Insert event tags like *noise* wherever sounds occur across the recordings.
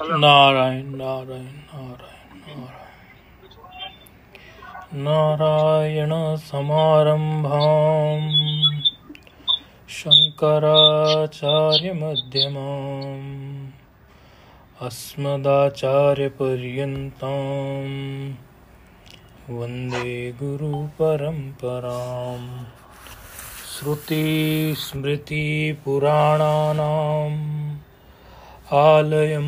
नारायण नारायण नारायण नारायण नारायणसमारम्भां शङ्कराचार्यमध्यमाम् अस्मदाचार्यपर्यन्तां वन्दे गुरुपरम्पराम् श्रुतिस्मृतिपुराणानाम् आलयं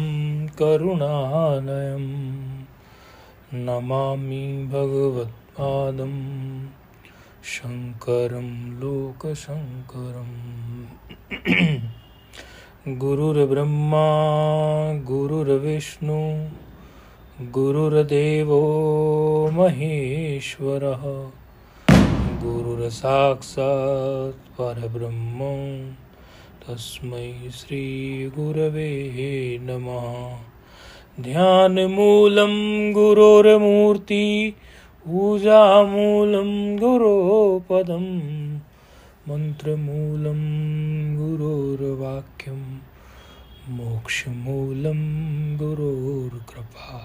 करुणालयं नमामि भगवत्पादं शङ्करं लोकशङ्करम् गुरुर्ब्रह्मा गुरुर्विष्णु गुरुर्देवो महेश्वरः गुरुर्साक्षात् परब्रह्म तस्मै श्रीगुरवे नमः ध्यानमूलं गुरोर्मूर्ति पूजामूलं गुरोपदं मन्त्रमूलं गुरोर्वाक्यं मोक्षमूलं गुरोर्कृपा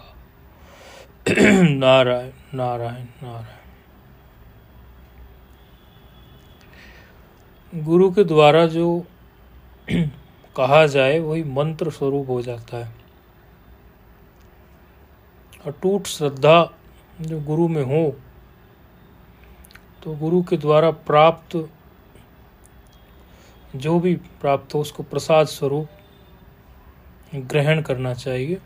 नारायण नारायण नारायण गुरु के द्वारा जो *clears throat* कहा जाए वही मंत्र स्वरूप हो जाता है अटूट श्रद्धा जो गुरु में हो तो गुरु के द्वारा प्राप्त जो भी प्राप्त हो उसको प्रसाद स्वरूप ग्रहण करना चाहिए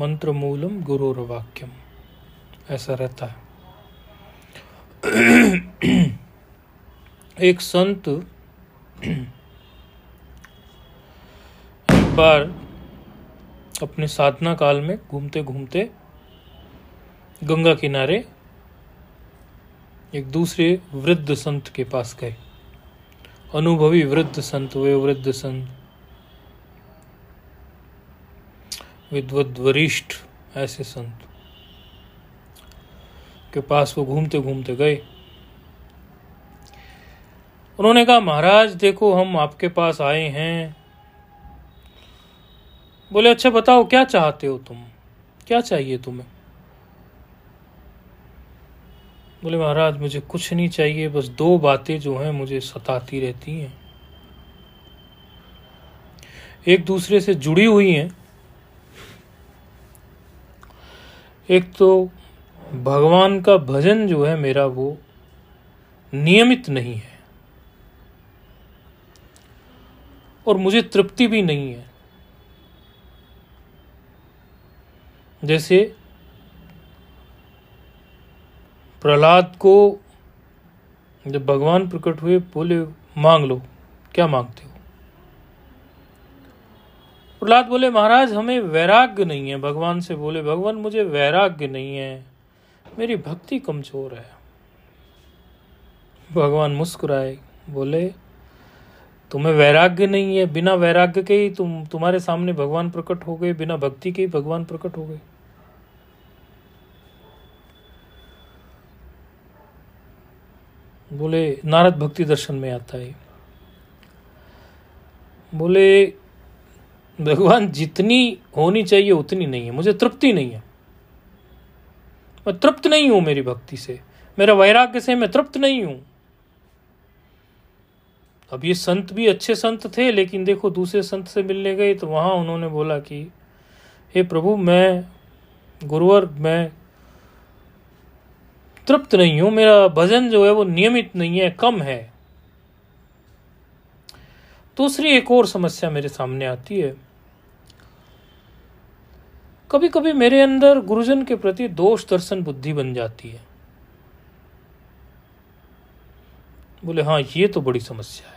मंत्र मूलम और वाक्यम ऐसा रहता है *clears throat* एक संत बार अपने साधना काल में घूमते घूमते गंगा किनारे एक दूसरे वृद्ध संत के पास गए अनुभवी वृद्ध संत वे वृद्ध संत विद्वत वरिष्ठ ऐसे संत के पास वो घूमते घूमते गए उन्होंने कहा महाराज देखो हम आपके पास आए हैं बोले अच्छा बताओ क्या चाहते हो तुम क्या चाहिए तुम्हें बोले महाराज मुझे कुछ नहीं चाहिए बस दो बातें जो हैं मुझे सताती रहती हैं एक दूसरे से जुड़ी हुई हैं एक तो भगवान का भजन जो है मेरा वो नियमित नहीं है और मुझे तृप्ति भी नहीं है जैसे प्रहलाद को जब भगवान प्रकट हुए बोले मांग लो क्या मांगते हो प्रहलाद बोले महाराज हमें वैराग्य नहीं है भगवान से बोले भगवान मुझे वैराग्य नहीं है मेरी भक्ति कमजोर है भगवान मुस्कुराए बोले तुम्हें वैराग्य नहीं है बिना वैराग्य के ही तुम तुम्हारे सामने भगवान प्रकट हो गए बिना भक्ति के ही भगवान प्रकट हो गए बोले नारद भक्ति दर्शन में आता है बोले भगवान जितनी होनी चाहिए उतनी नहीं है मुझे तृप्ति नहीं है मैं तृप्त नहीं हूं मेरी भक्ति से मेरा वैराग्य से मैं तृप्त नहीं हूं अब ये संत भी अच्छे संत थे लेकिन देखो दूसरे संत से मिलने गए तो वहाँ उन्होंने बोला कि हे प्रभु मैं गुरुवर मैं तृप्त नहीं हूँ मेरा भजन जो है वो नियमित नहीं है कम है दूसरी एक और समस्या मेरे सामने आती है कभी कभी मेरे अंदर गुरुजन के प्रति दोष दर्शन बुद्धि बन जाती है बोले हाँ ये तो बड़ी समस्या है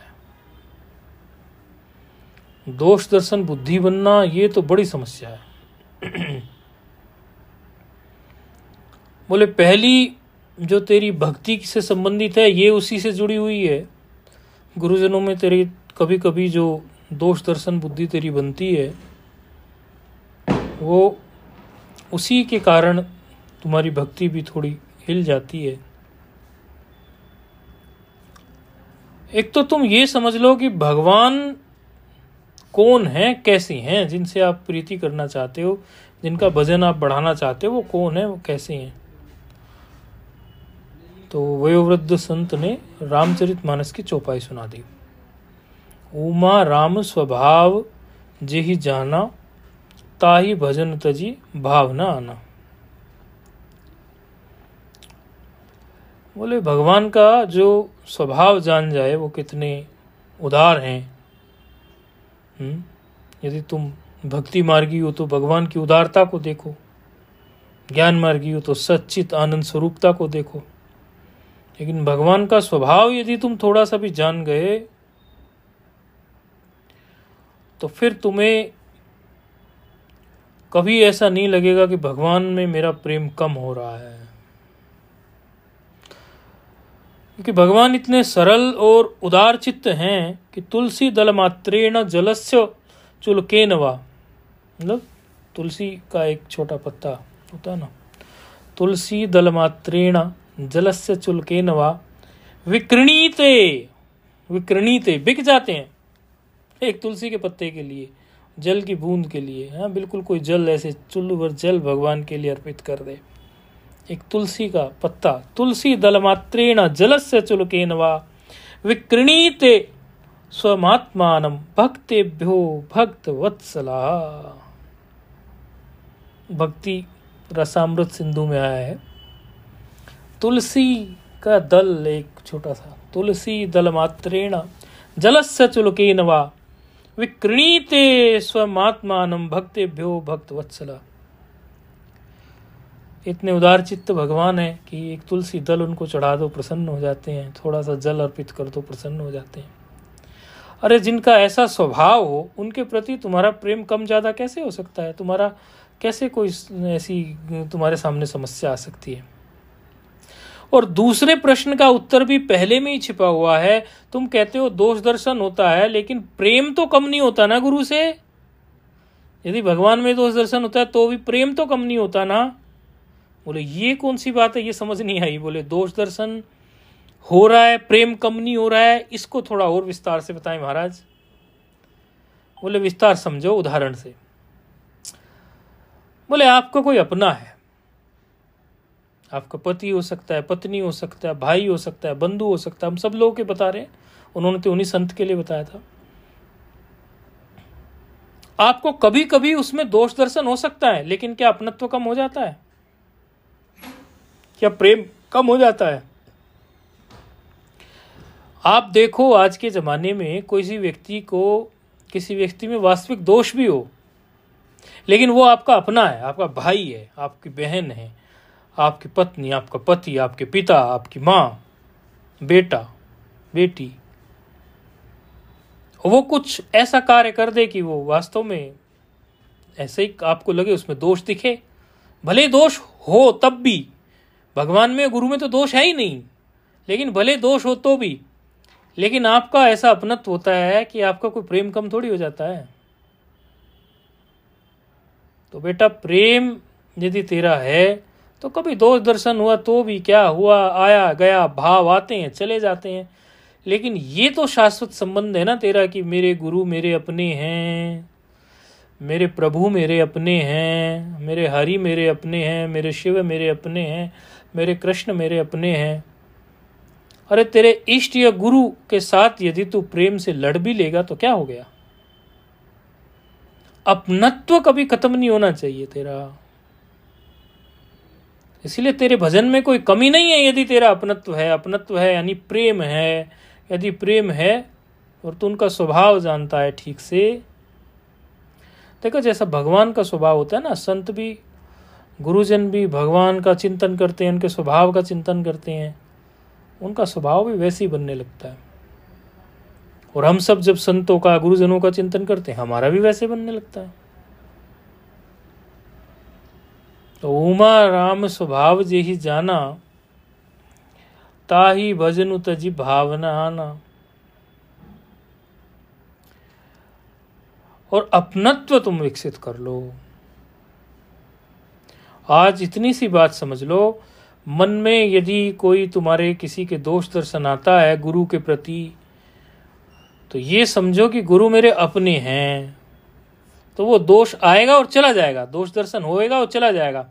दोष दर्शन बुद्धि बनना ये तो बड़ी समस्या है *clears throat* बोले पहली जो तेरी भक्ति से संबंधित है ये उसी से जुड़ी हुई है गुरुजनों में तेरी कभी कभी जो दोष दर्शन बुद्धि तेरी बनती है वो उसी के कारण तुम्हारी भक्ति भी थोड़ी हिल जाती है एक तो तुम ये समझ लो कि भगवान कौन हैं कैसी हैं जिनसे आप प्रीति करना चाहते हो जिनका भजन आप बढ़ाना चाहते हो वो कौन है वो कैसे हैं तो वयोवृद्ध संत ने रामचरित मानस की चौपाई सुना दी उमा राम स्वभाव जेहि जाना ताही भजन तजी भावना आना बोले भगवान का जो स्वभाव जान जाए वो कितने उदार हैं हम्म? यदि तुम भक्ति मार्गी हो तो भगवान की उदारता को देखो ज्ञान मार्गी हो तो सच्चित आनंद स्वरूपता को देखो लेकिन भगवान का स्वभाव यदि तुम थोड़ा सा भी जान गए तो फिर तुम्हें कभी ऐसा नहीं लगेगा कि भगवान में मेरा प्रेम कम हो रहा है क्योंकि भगवान इतने सरल और उदार चित्त हैं कि तुलसी दल मात्रेण जलस्य चुलके वा मतलब तुलसी का एक छोटा पत्ता होता है ना तुलसी दल मात्रेण जलस्य चुलके वा विकृणीते विकृणीते बिक जाते हैं एक तुलसी के पत्ते के लिए जल की बूंद के लिए हाँ बिल्कुल कोई जल ऐसे चुल्लू भर जल भगवान के लिए अर्पित कर दे एक तुलसी का पत्ता तुलसी दलमात्रेण जलस्य चुलकेन वा विक्रणीते स्वमात्मान भक्तेभ्यो भक्त वत्सला भक्ति रसामृत सिंधु में आया है तुलसी का दल एक छोटा सा तुलसी दल मात्रेण जलस्य चुलकेन वा विक्रणीते स्वमात्मान भक्तेभ्यो भक्त वत्सला इतने उदार चित्त भगवान है कि एक तुलसी दल उनको चढ़ा दो प्रसन्न हो जाते हैं थोड़ा सा जल अर्पित कर दो प्रसन्न हो जाते हैं अरे जिनका ऐसा स्वभाव हो उनके प्रति तुम्हारा प्रेम कम ज़्यादा कैसे हो सकता है तुम्हारा कैसे कोई ऐसी तुम्हारे सामने समस्या आ सकती है और दूसरे प्रश्न का उत्तर भी पहले में ही छिपा हुआ है तुम कहते हो दोष दर्शन होता है लेकिन प्रेम तो कम नहीं होता ना गुरु से यदि भगवान में दोष दर्शन होता है तो भी प्रेम तो कम नहीं होता ना बोले ये कौन सी बात है ये समझ नहीं आई बोले दोष दर्शन हो रहा है प्रेम कम नहीं हो रहा है इसको थोड़ा और विस्तार से बताएं महाराज बोले विस्तार समझो उदाहरण से बोले आपका कोई अपना है आपका पति हो सकता है पत्नी हो सकता है भाई हो सकता है बंधु हो सकता है हम सब लोगों के बता रहे हैं उन्होंने तो उन्हीं संत के लिए बताया था आपको कभी कभी उसमें दोष दर्शन हो सकता है लेकिन क्या अपनत्व कम हो जाता है या प्रेम कम हो जाता है आप देखो आज के ज़माने में कोई सी व्यक्ति को किसी व्यक्ति में वास्तविक दोष भी हो लेकिन वो आपका अपना है आपका भाई है आपकी बहन है आपकी पत्नी आपका पति आपके पिता आपकी माँ बेटा बेटी वो कुछ ऐसा कार्य कर दे कि वो वास्तव में ऐसे ही आपको लगे उसमें दोष दिखे भले दोष हो तब भी भगवान में गुरु में तो दोष है ही नहीं लेकिन भले दोष हो तो भी लेकिन आपका ऐसा अपनत्व होता है कि आपका कोई प्रेम कम थोड़ी हो जाता है तो बेटा प्रेम यदि तेरा है तो कभी दोष दर्शन हुआ तो भी क्या हुआ आया गया भाव आते हैं चले जाते हैं लेकिन ये तो शाश्वत संबंध है ना तेरा कि मेरे गुरु मेरे अपने हैं मेरे प्रभु मेरे अपने हैं मेरे हरि मेरे अपने हैं मेरे शिव मेरे अपने हैं मेरे कृष्ण मेरे अपने हैं अरे तेरे इष्ट या गुरु के साथ यदि तू प्रेम से लड़ भी लेगा तो क्या हो गया अपनत्व कभी खत्म नहीं होना चाहिए तेरा इसलिए तेरे भजन में कोई कमी नहीं है यदि तेरा अपनत्व है अपनत्व है यानी प्रेम है यदि प्रेम है और तू उनका स्वभाव जानता है ठीक से देखो जैसा भगवान का स्वभाव होता है ना संत भी गुरुजन भी भगवान का चिंतन करते हैं उनके स्वभाव का चिंतन करते हैं उनका स्वभाव भी वैसे ही बनने लगता है और हम सब जब संतों का गुरुजनों का चिंतन करते हैं हमारा भी वैसे बनने लगता है तो उमा राम स्वभाव जे ही जाना ताही भजन तजी भावना आना और अपनत्व तुम विकसित कर लो आज इतनी सी बात समझ लो मन में यदि कोई तुम्हारे किसी के दोष दर्शन आता है गुरु के प्रति तो ये समझो कि गुरु मेरे अपने हैं तो वो दोष आएगा और चला जाएगा दोष दर्शन होएगा और चला जाएगा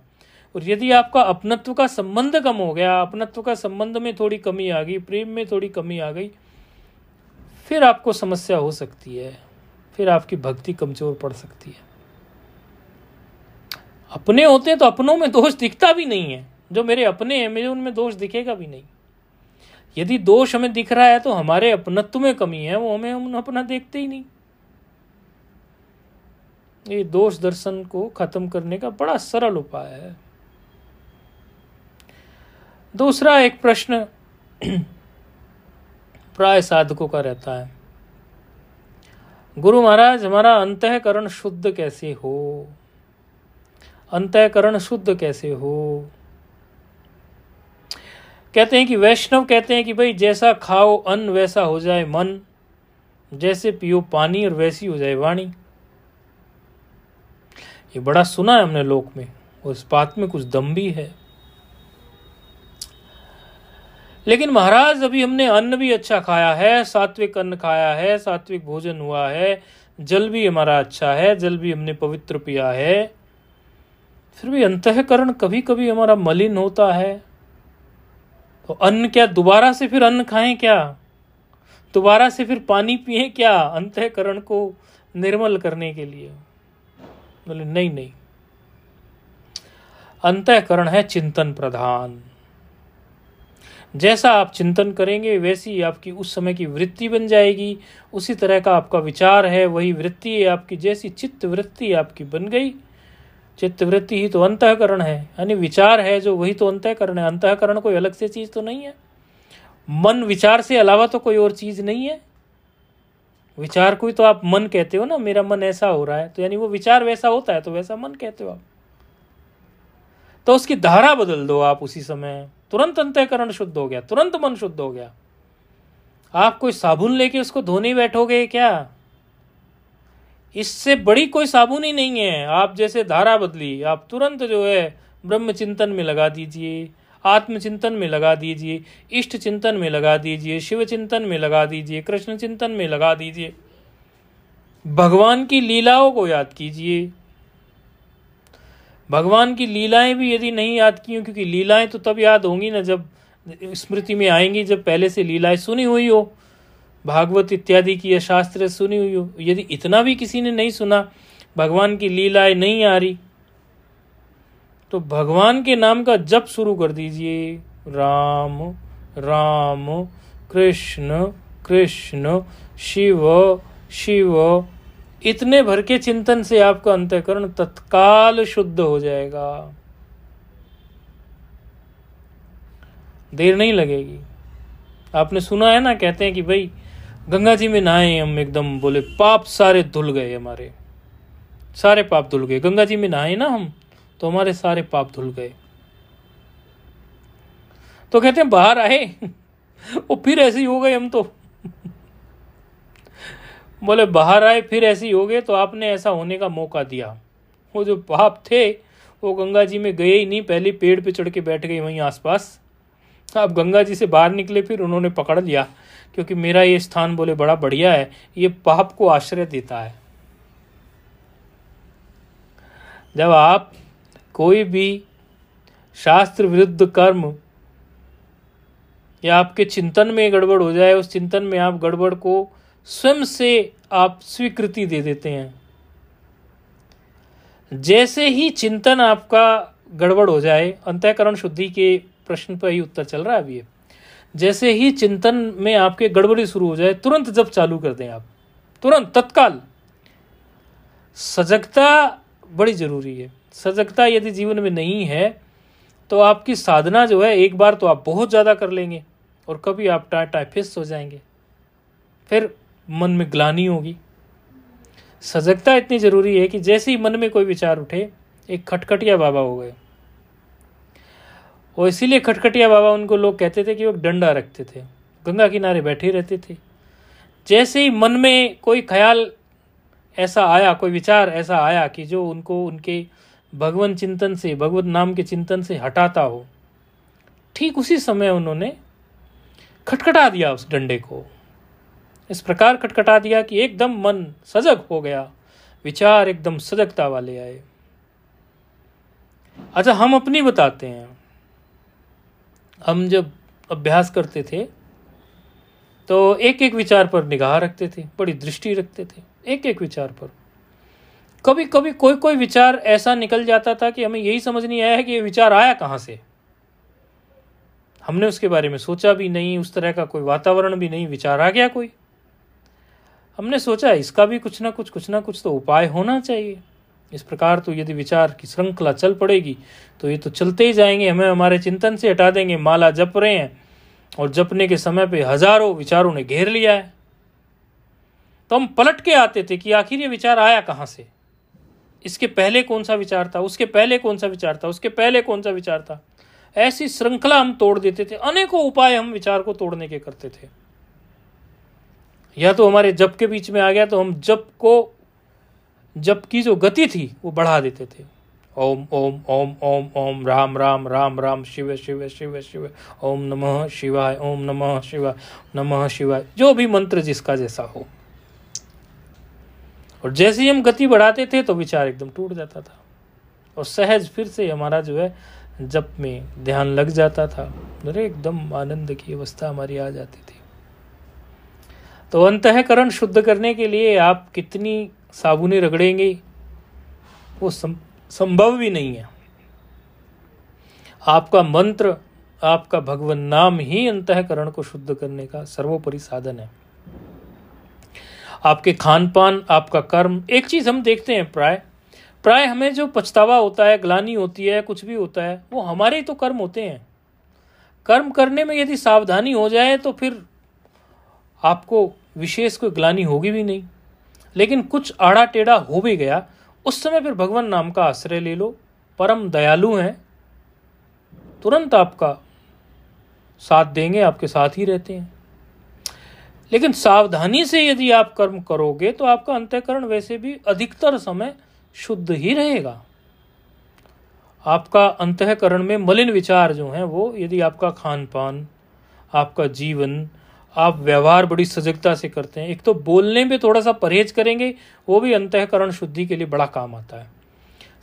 और यदि आपका अपनत्व का संबंध कम हो गया अपनत्व का संबंध में थोड़ी कमी आ गई प्रेम में थोड़ी कमी आ गई फिर आपको समस्या हो सकती है फिर आपकी भक्ति कमज़ोर पड़ सकती है अपने होते हैं तो अपनों में दोष दिखता भी नहीं है जो मेरे अपने हैं मेरे उनमें दोष दिखेगा भी नहीं यदि दोष हमें दिख रहा है तो हमारे अपनत्व में कमी है वो हमें हम अपना देखते ही नहीं ये दोष दर्शन को खत्म करने का बड़ा सरल उपाय है दूसरा एक प्रश्न *clears throat* प्राय साधकों का रहता है गुरु महाराज हमारा अंतकरण शुद्ध कैसे हो अंतःकरण शुद्ध कैसे हो कहते हैं कि वैष्णव कहते हैं कि भाई जैसा खाओ अन्न वैसा हो जाए मन जैसे पियो पानी और वैसी हो जाए वाणी ये बड़ा सुना है हमने लोक में और इस बात में कुछ दम भी है लेकिन महाराज अभी हमने अन्न भी अच्छा खाया है सात्विक अन्न खाया है सात्विक भोजन हुआ है जल भी हमारा अच्छा है जल भी हमने पवित्र पिया है फिर भी अंतकरण कभी कभी हमारा मलिन होता है तो अन्न क्या दोबारा से फिर अन्न खाएं क्या दोबारा से फिर पानी पिए क्या अंतकरण को निर्मल करने के लिए बोले नहीं नहीं अंतकरण है चिंतन प्रधान जैसा आप चिंतन करेंगे वैसी आपकी उस समय की वृत्ति बन जाएगी उसी तरह का आपका विचार है वही वृत्ति आपकी जैसी चित्त वृत्ति आपकी बन गई चित्तवृत्ति ही तो अंतकरण है यानी विचार है जो वही तो अंतकरण है अंतकरण कोई अलग से चीज़ तो नहीं है मन विचार से अलावा तो कोई और चीज़ नहीं है विचार कोई तो आप मन कहते हो ना मेरा मन ऐसा हो रहा है तो यानी वो विचार वैसा होता है तो वैसा मन कहते हो आप तो उसकी धारा बदल दो आप उसी समय तुरंत अंतकरण शुद्ध हो गया तुरंत मन शुद्ध हो गया आप कोई साबुन लेके उसको धोने बैठोगे क्या इससे बड़ी कोई साबुनी नहीं है आप जैसे धारा बदली आप तुरंत जो है ब्रह्म चिंतन में लगा दीजिए आत्मचिंतन में लगा दीजिए इष्ट चिंतन में लगा दीजिए शिव चिंतन में लगा दीजिए कृष्ण चिंतन में लगा दीजिए भगवान की लीलाओं को याद कीजिए भगवान की लीलाएं भी यदि नहीं याद की क्योंकि लीलाएं तो तब याद होंगी ना जब स्मृति में आएंगी जब पहले से लीलाएं सुनी हुई हो भागवत इत्यादि की यह शास्त्र सुनी हुई हो यदि इतना भी किसी ने नहीं सुना भगवान की लीलाएं नहीं आ रही तो भगवान के नाम का जप शुरू कर दीजिए राम राम कृष्ण कृष्ण शिव शिव इतने भर के चिंतन से आपका अंतकरण तत्काल शुद्ध हो जाएगा देर नहीं लगेगी आपने सुना है ना कहते हैं कि भाई गंगा जी में नहाए हम एकदम बोले पाप सारे धुल गए हमारे सारे पाप धुल गए गंगा जी में नहाए ना हम तो हमारे सारे पाप धुल गए तो कहते हैं बाहर आए वो फिर ऐसे ही हो गए हम तो बोले बाहर आए फिर ऐसे ही हो गए तो आपने ऐसा होने का मौका दिया वो जो पाप थे वो गंगा जी में गए ही नहीं पहले पेड़ पे चढ़ के बैठ गए वहीं आसपास अब गंगा जी से बाहर निकले फिर उन्होंने पकड़ लिया क्योंकि मेरा ये स्थान बोले बड़ा बढ़िया है ये पाप को आश्रय देता है जब आप कोई भी शास्त्र विरुद्ध कर्म या आपके चिंतन में गड़बड़ हो जाए उस चिंतन में आप गड़बड़ को स्वयं से आप स्वीकृति दे देते हैं जैसे ही चिंतन आपका गड़बड़ हो जाए अंतःकरण शुद्धि के प्रश्न पर ही उत्तर चल रहा है अभी जैसे ही चिंतन में आपके गड़बड़ी शुरू हो जाए तुरंत जब चालू कर दें आप तुरंत तत्काल सजगता बड़ी ज़रूरी है सजगता यदि जीवन में नहीं है तो आपकी साधना जो है एक बार तो आप बहुत ज़्यादा कर लेंगे और कभी आप टाटा हो जाएंगे फिर मन में ग्लानी होगी सजगता इतनी ज़रूरी है कि जैसे ही मन में कोई विचार उठे एक खटखटिया बाबा हो गए वो इसीलिए खटखटिया बाबा उनको लोग कहते थे कि वो डंडा रखते थे गंगा किनारे बैठे रहते थे जैसे ही मन में कोई ख्याल ऐसा आया कोई विचार ऐसा आया कि जो उनको उनके भगवान चिंतन से भगवत नाम के चिंतन से हटाता हो ठीक उसी समय उन्होंने खटखटा दिया उस डंडे को इस प्रकार खटखटा दिया कि एकदम मन सजग हो गया विचार एकदम सजगता वाले आए अच्छा हम अपनी बताते हैं हम जब अभ्यास करते थे तो एक एक विचार पर निगाह रखते थे बड़ी दृष्टि रखते थे एक एक विचार पर कभी कभी कोई कोई विचार ऐसा निकल जाता था कि हमें यही समझ नहीं आया है कि ये विचार आया कहाँ से हमने उसके बारे में सोचा भी नहीं उस तरह का कोई वातावरण भी नहीं विचार आ गया कोई हमने सोचा इसका भी कुछ ना कुछ कुछ ना कुछ तो उपाय होना चाहिए इस प्रकार तो यदि विचार की श्रृंखला चल पड़ेगी तो ये तो चलते ही जाएंगे हमें हमारे चिंतन से हटा देंगे माला जप रहे हैं और जपने के समय पे हजारों विचारों ने घेर लिया है तो हम पलट के आते थे कि आखिर ये विचार आया कहाँ से इसके पहले कौन सा विचार था उसके पहले कौन सा विचार था उसके पहले कौन सा विचार था ऐसी श्रृंखला हम तोड़ देते थे अनेकों उपाय हम विचार को तोड़ने के करते थे या तो हमारे जप के बीच में आ गया तो हम जप को जब की जो गति थी वो बढ़ा देते थे ओम ओम ओम ओम ओम राम राम राम राम शिव शिव शिव शिव ओम नमः शिवाय ओम नमः शिवाय नमः शिवाय जो भी मंत्र जिसका जैसा हो और जैसे ही हम गति बढ़ाते थे तो विचार एकदम टूट जाता था और सहज फिर से हमारा जो है जप में ध्यान लग जाता था अरे एकदम आनंद की अवस्था हमारी आ जाती थी तो अंतकरण शुद्ध करने के लिए आप कितनी साबुने रगड़ेंगे वो सम, संभव भी नहीं है आपका मंत्र आपका भगवान नाम ही अंतकरण को शुद्ध करने का सर्वोपरि साधन है आपके खान पान आपका कर्म एक चीज हम देखते हैं प्राय प्राय हमें जो पछतावा होता है ग्लानी होती है कुछ भी होता है वो हमारे ही तो कर्म होते हैं कर्म करने में यदि सावधानी हो जाए तो फिर आपको विशेष कोई ग्लानी होगी भी नहीं लेकिन कुछ आड़ा टेढ़ा हो भी गया उस समय फिर भगवान नाम का आश्रय ले लो परम दयालु हैं तुरंत आपका साथ देंगे आपके साथ ही रहते हैं लेकिन सावधानी से यदि आप कर्म करोगे तो आपका अंत्यकरण वैसे भी अधिकतर समय शुद्ध ही रहेगा आपका अंतकरण में मलिन विचार जो हैं वो यदि आपका खान पान आपका जीवन आप व्यवहार बड़ी सजगता से करते हैं एक तो बोलने में थोड़ा सा परहेज करेंगे वो भी अंतकरण शुद्धि के लिए बड़ा काम आता है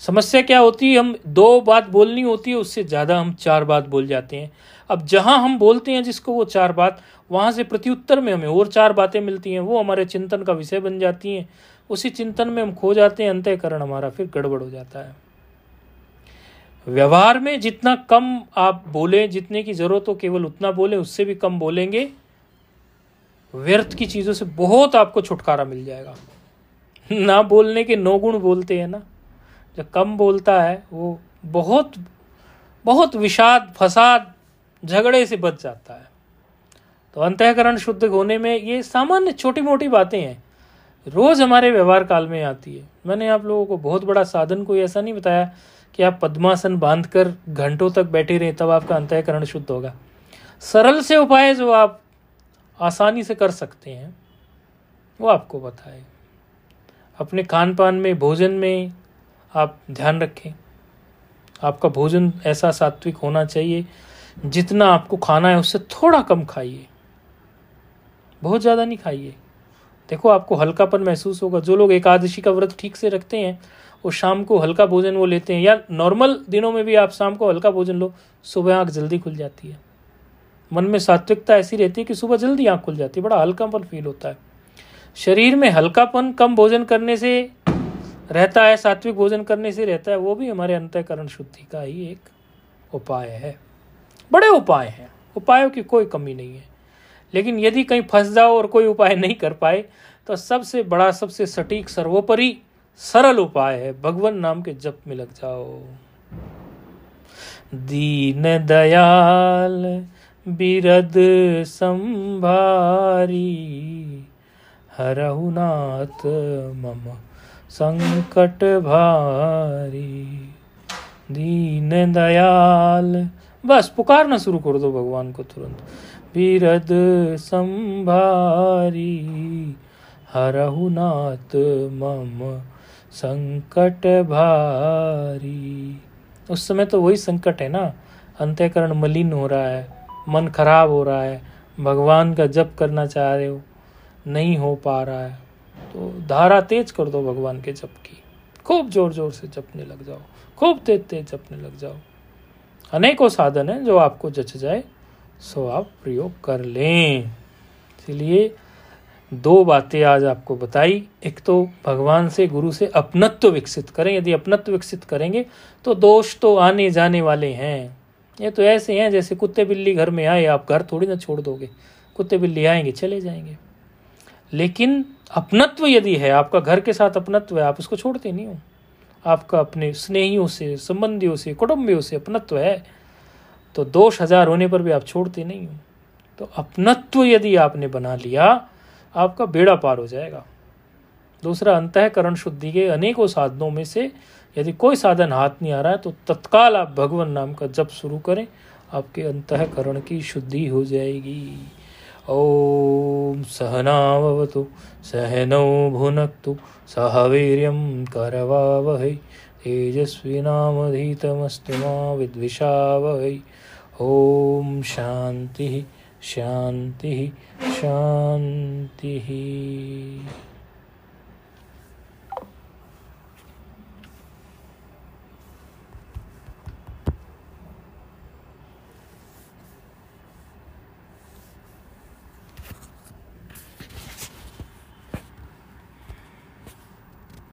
समस्या क्या होती है हम दो बात बोलनी होती है उससे ज़्यादा हम चार बात बोल जाते हैं अब जहाँ हम बोलते हैं जिसको वो चार बात वहाँ से प्रत्युत्तर में हमें और चार बातें मिलती हैं वो हमारे चिंतन का विषय बन जाती हैं उसी चिंतन में हम खो जाते हैं अंतकरण हमारा फिर गड़बड़ हो जाता है व्यवहार में जितना कम आप बोलें जितने की ज़रूरत हो केवल उतना बोलें उससे भी कम बोलेंगे व्यर्थ की चीज़ों से बहुत आपको छुटकारा मिल जाएगा ना बोलने के नौ गुण बोलते हैं ना जो कम बोलता है वो बहुत बहुत विषाद फसाद झगड़े से बच जाता है तो अंतःकरण शुद्ध होने में ये सामान्य छोटी मोटी बातें हैं रोज़ हमारे व्यवहार काल में आती है मैंने आप लोगों को बहुत बड़ा साधन कोई ऐसा नहीं बताया कि आप पद्मासन बांध कर घंटों तक बैठे रहें तब आपका अंतःकरण शुद्ध होगा सरल से उपाय जो आप आसानी से कर सकते हैं वो आपको बताए अपने खान पान में भोजन में आप ध्यान रखें आपका भोजन ऐसा सात्विक होना चाहिए जितना आपको खाना है उससे थोड़ा कम खाइए बहुत ज़्यादा नहीं खाइए देखो आपको हल्कापन महसूस होगा जो लोग एकादशी का व्रत ठीक से रखते हैं वो शाम को हल्का भोजन वो लेते हैं या नॉर्मल दिनों में भी आप शाम को हल्का भोजन लो सुबह आँख जल्दी खुल जाती है मन में सात्विकता ऐसी रहती है कि सुबह जल्दी आंख खुल जाती है बड़ा हल्कापन फील होता है शरीर में हल्कापन कम भोजन करने से रहता है सात्विक भोजन करने से रहता है वो भी हमारे अंतकरण शुद्धि का ही एक उपाय है बड़े उपाय हैं उपायों की कोई कमी नहीं है लेकिन यदि कहीं फंस जाओ और कोई उपाय नहीं कर पाए तो सबसे बड़ा सबसे सटीक सर्वोपरि सरल उपाय है भगवान नाम के जप में लग जाओ दीन दयाल बिरद संभारी हरहुनाथ मम संकट भारी दीन दयाल बस पुकारना शुरू कर दो भगवान को तुरंत बिरद संभारी हरहुनाथ मम संकट भारी उस समय तो वही संकट है ना अंत्यकरण मलिन हो रहा है मन खराब हो रहा है भगवान का जप करना चाह रहे हो नहीं हो पा रहा है तो धारा तेज कर दो भगवान के जप की खूब जोर जोर से जपने लग जाओ खूब तेज तेज जपने लग जाओ अनेकों साधन है जो आपको जच जाए सो आप प्रयोग कर लें इसलिए दो बातें आज आपको बताई एक तो भगवान से गुरु से अपनत्व विकसित करें यदि अपनत्व विकसित करेंगे तो दोष तो आने जाने वाले हैं ये तो ऐसे हैं जैसे कुत्ते बिल्ली घर में आए आप घर थोड़ी ना छोड़ दोगे कुत्ते बिल्ली आएंगे चले जाएंगे लेकिन अपनत्व यदि है आपका घर के साथ अपनत्व है आप उसको छोड़ते नहीं हो आपका अपने स्नेहियों से संबंधियों से कुटुंबियों से अपनत्व है तो दोष हजार होने पर भी आप छोड़ते नहीं हो तो अपनत्व यदि आपने बना लिया आपका बेड़ा पार हो जाएगा दूसरा अंतकरण शुद्धि के अनेकों साधनों में से यदि कोई साधन हाथ नहीं आ रहा है तो तत्काल आप भगवान नाम का जप शुरू करें आपके अंतकरण की शुद्धि हो जाएगी ॐ सहनावतु सहनौ भुनक्तु सह वीर्यं करवावहै तेजस्विनामधीतमस्तु विद्विषा वह ॐ शांति शांति शांति